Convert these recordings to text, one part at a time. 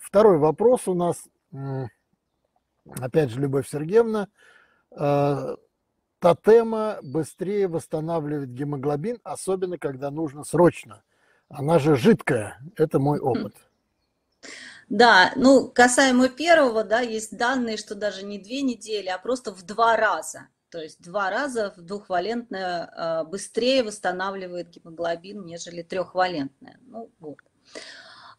Второй вопрос у нас, опять же, Любовь Сергеевна. Э, тотема быстрее восстанавливает гемоглобин, особенно когда нужно срочно. Она же жидкая, это мой опыт. Да, ну, касаемо первого, да, есть данные, что даже не две недели, а просто в два раза. То есть два раза в двухвалентное э, быстрее восстанавливает гемоглобин, нежели трехвалентное. Ну, вот.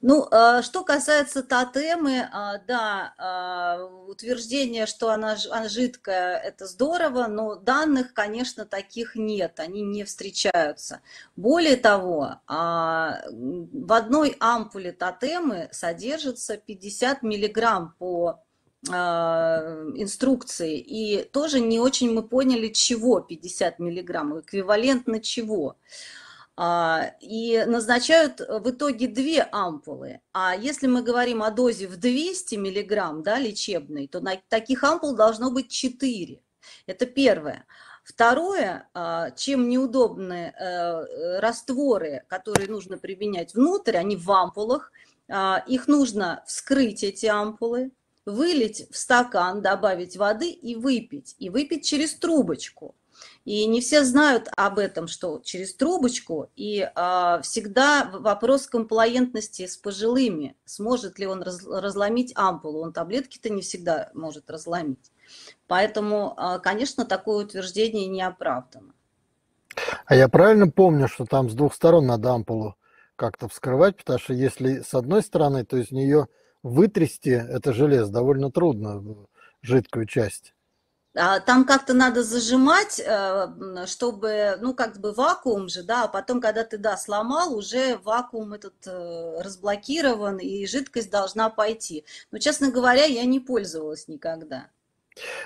Ну, а, что касается тотемы, а, да, а, утверждение, что она, она жидкая, это здорово, но данных, конечно, таких нет, они не встречаются. Более того, в одной ампуле тотемы содержится 50 миллиграмм по инструкции, и тоже не очень мы поняли, чего 50 миллиграмм, эквивалентно чего. Чего? А, и назначают э, в итоге две ампулы. А если мы говорим о дозе в 200 миллиграмм да, лечебной, то на, таких ампул должно быть 4. Это первое. Второе, а, чем неудобны э, э, растворы, которые нужно применять внутрь, они в ампулах, а, их нужно вскрыть, эти ампулы, вылить в стакан, добавить воды и выпить. И выпить через трубочку. И не все знают об этом, что через трубочку. И э, всегда вопрос комплаентности с пожилыми. Сможет ли он раз, разломить ампулу? Он таблетки-то не всегда может разломить. Поэтому, э, конечно, такое утверждение не оправдано. А я правильно помню, что там с двух сторон надо ампулу как-то вскрывать? Потому что если с одной стороны, то из нее вытрясти это железо довольно трудно, жидкую часть. А, там как-то надо зажимать, э, чтобы, ну, как бы вакуум же, да, а потом, когда ты, да, сломал, уже вакуум этот э, разблокирован, и жидкость должна пойти. Но, честно говоря, я не пользовалась никогда.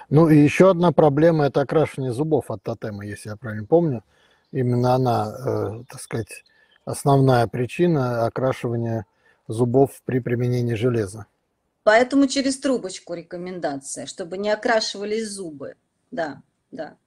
Ну, и еще одна проблема – это окрашивание зубов от тотема, если я правильно помню. Именно она, э, так сказать, основная причина окрашивания зубов при применении железа. Поэтому через трубочку рекомендация, чтобы не окрашивались зубы. Да, да.